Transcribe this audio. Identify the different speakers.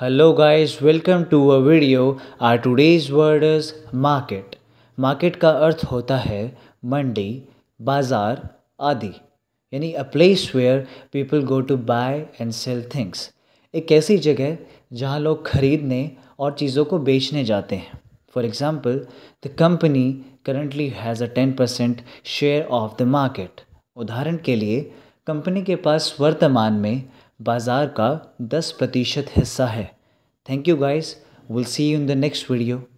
Speaker 1: Hello guys, welcome to a video. Our today's word is market Market का अर्थ होता है मंडी बाजार आदि यानी a place where people go to buy and sell things एक ऐसी जगह जहाँ लोग खरीदने और चीज़ों को बेचने जाते हैं for example the company currently has a ten percent share of the market उदाहरण के लिए कंपनी के पास वर्तमान में बाज़ार का दस प्रतिशत हिस्सा है thank you guys will see you in the next video